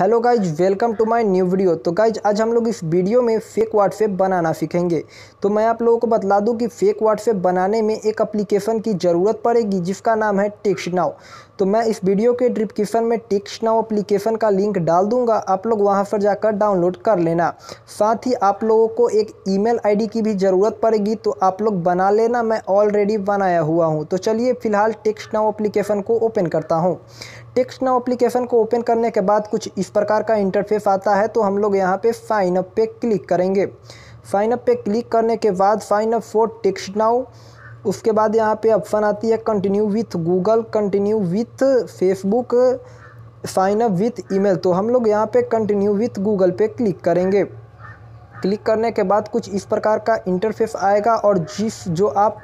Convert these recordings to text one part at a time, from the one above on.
hello guys welcome to my new video तो guys आज हम लोग इस वीडियो में फेक व्हाट्सएप बनाना सीखेंगे तो मैं आप लोगों को बता दूं कि फेक व्हाट्सएप बनाने में एक एप्लीकेशन की ज़रूरत पड़ेगी जिसका नाम है टिक्स नाउ तो मैं इस वीडियो के डिस्क्रिप्शन में टिक्स नाउ एप्लीकेशन का लिंक डाल दूंगा आप लोग वहाँ पर जाकर डाउनलोड कर लेना साथ ही आप लोगों को एक ई मेल की भी ज़रूरत पड़ेगी तो आप लोग बना लेना मैं ऑलरेडी बनाया हुआ हूँ तो चलिए फिलहाल टिक्स नाउ एप्लीकेशन को ओपन करता हूँ टिक्स नाउ अप्लीकेशन को ओपन करने के बाद कुछ इस प्रकार का इंटरफेस आता है तो हम लोग यहाँ पे साइन अप पे क्लिक करेंगे साइन अप पे क्लिक करने के बाद sign up for TextNow उसके बाद यहाँ पे ऑप्शन आती है continue with Google continue with Facebook sign up with email तो हम लोग यहाँ पे कंटिन्यू विथ गूगल पे क्लिक करेंगे क्लिक करने के बाद कुछ इस प्रकार का इंटरफेस आएगा और जिस जो आप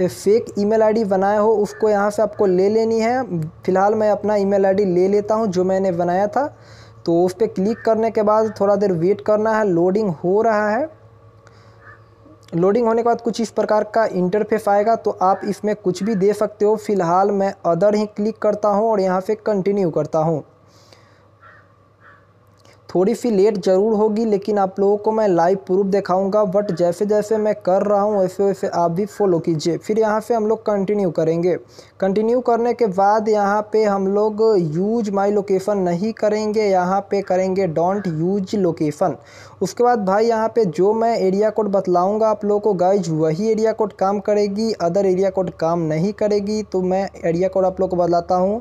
फेक ईमेल आईडी बनाए हो उसको यहाँ से आपको ले लेनी है फ़िलहाल मैं अपना ईमेल आईडी ले लेता हूँ जो मैंने बनाया था तो उस पर क्लिक करने के बाद थोड़ा देर वेट करना है लोडिंग हो रहा है लोडिंग होने के बाद कुछ इस प्रकार का इंटरफेस आएगा तो आप इसमें कुछ भी दे सकते हो फिलहाल मैं अदर ही क्लिक करता हूँ और यहाँ से कंटिन्यू करता हूँ थोड़ी सी लेट ज़रूर होगी लेकिन आप लोगों को मैं लाइव प्रूफ दिखाऊंगा बट जैसे जैसे मैं कर रहा हूँ वैसे वैसे आप भी फॉलो कीजिए फिर यहाँ से हम लोग कंटिन्यू करेंगे कंटिन्यू करने के बाद यहाँ पे हम लोग यूज माय लोकेशन नहीं करेंगे यहाँ पे करेंगे डोंट यूज लोकेशन उसके बाद भाई यहाँ पे जो मैं एरिया कोड बतलाऊँगा आप लोगों को गाइज वही एरिया कोड काम करेगी अदर एरिया कोड काम नहीं करेगी तो मैं एरिया कोड आप लोग को बतलाता हूँ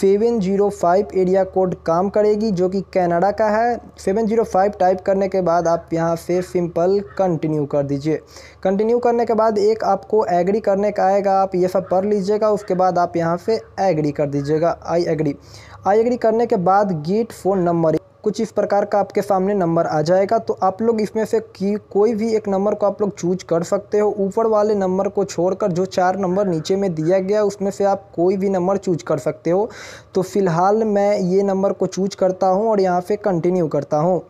seven zero five area code काम करेगी जो कि कैनाडा का है है 705 टाइप करने के बाद आप यहाँ से सिंपल कंटिन्यू कर दीजिए कंटिन्यू करने के बाद एक आपको एग्री करने का आएगा आप ये सब पढ़ लीजिएगा उसके बाद आप यहाँ से एग्री कर दीजिएगा आई एग्री आई एग्री करने के बाद गीट फ़ोन नंबर कुछ इस प्रकार का आपके सामने नंबर आ जाएगा तो आप लोग इसमें से की कोई भी एक नंबर को आप लोग चूज कर सकते हो ऊपर वाले नंबर को छोड़कर जो चार नंबर नीचे में दिया गया उसमें से आप कोई भी नंबर चूज कर सकते हो तो फ़िलहाल मैं ये नंबर को चूज करता हूँ और यहाँ से कंटिन्यू करता हूँ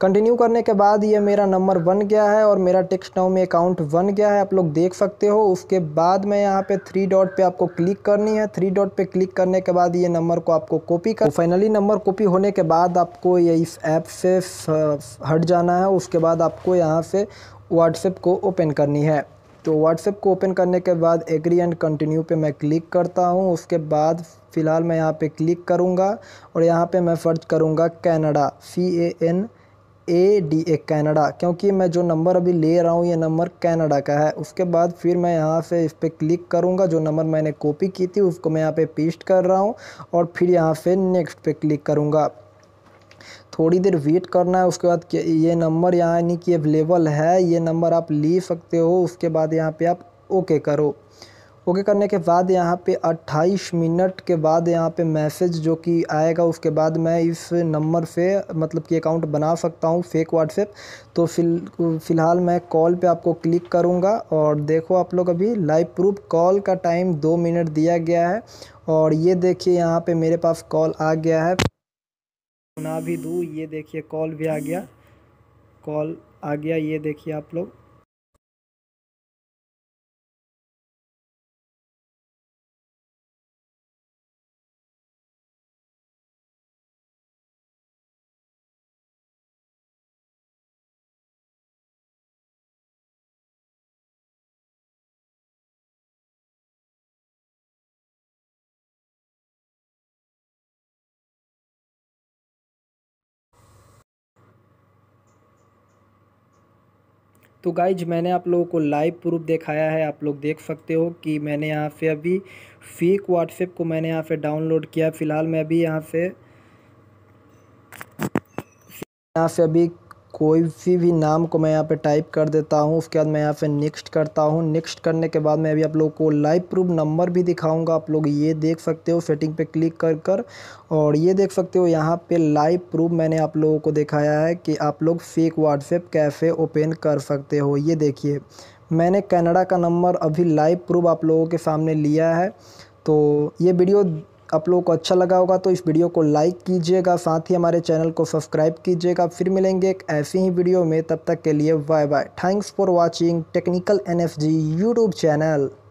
कंटिन्यू करने के बाद ये मेरा नंबर बन गया है और मेरा टेक्स नाउ में अकाउंट बन गया है आप लोग देख सकते हो उसके बाद मैं यहाँ पे थ्री डॉट पे आपको क्लिक करनी है थ्री डॉट पे क्लिक करने के बाद ये नंबर को आपको कॉपी कर फाइनली नंबर कॉपी होने के बाद आपको ये इस ऐप से हट जाना है उसके बाद आपको यहाँ से व्हाट्सएप को ओपन करनी है तो व्हाट्सएप को ओपन करने के बाद एग्री एंड कंटिन्यू पे मैं क्लिक करता हूँ उसके बाद फ़िलहाल मैं यहाँ पे क्लिक करूँगा और यहाँ पे मैं सर्च करूँगा Canada C A N A D A Canada क्योंकि मैं जो नंबर अभी ले रहा हूँ ये नंबर कैनेडा का है उसके बाद फिर मैं यहाँ से इस पर क्लिक करूँगा जो नंबर मैंने कॉपी की थी उसको मैं यहाँ पे पेस्ट कर रहा हूँ और फिर यहाँ से नेक्स्ट पे क्लिक करूँगा थोड़ी देर वेट करना है उसके बाद ये नंबर यानी कि अवेलेबल है ये नंबर आप ले सकते हो उसके बाद यहाँ पर आप ओके करो ओके करने के बाद यहाँ पे 28 मिनट के बाद यहाँ पे मैसेज जो कि आएगा उसके बाद मैं इस नंबर से मतलब कि अकाउंट बना सकता हूँ फेक व्हाट्सएप तो फिल फ़िलहाल मैं कॉल पे आपको क्लिक करूँगा और देखो आप लोग अभी लाइव प्रूफ कॉल का टाइम दो मिनट दिया गया है और ये देखिए यहाँ पे मेरे पास कॉल आ गया है सुना भी दूँ ये देखिए कॉल भी आ गया कॉल आ गया ये देखिए आप लोग तो गाइज मैंने आप लोगों को लाइव प्रूफ दिखाया है आप लोग देख सकते हो कि मैंने यहाँ पे अभी फेक व्हाट्सएप को मैंने यहाँ पे डाउनलोड किया फ़िलहाल मैं अभी यहाँ पे यहाँ से अभी कोई भी नाम को मैं यहाँ पे टाइप कर देता हूँ उसके बाद मैं यहाँ पे नेक्स्ट करता हूँ नेक्स्ट करने के बाद मैं अभी आप लोग को लाइव प्रूफ नंबर भी दिखाऊंगा आप लोग ये देख सकते हो सेटिंग पे क्लिक कर कर और ये देख सकते हो यहाँ पे लाइव प्रूफ मैंने आप लोगों को दिखाया है कि आप लोग फेक व्हाट्सएप कैफ़े ओपन कर सकते हो ये देखिए मैंने कैनेडा का नंबर अभी लाइव प्रूफ आप लोगों के सामने लिया है तो ये वीडियो आप लोगों को अच्छा लगा होगा तो इस वीडियो को लाइक कीजिएगा साथ ही हमारे चैनल को सब्सक्राइब कीजिएगा फिर मिलेंगे एक ऐसी ही वीडियो में तब तक के लिए bye bye thanks for watching technical N YouTube channel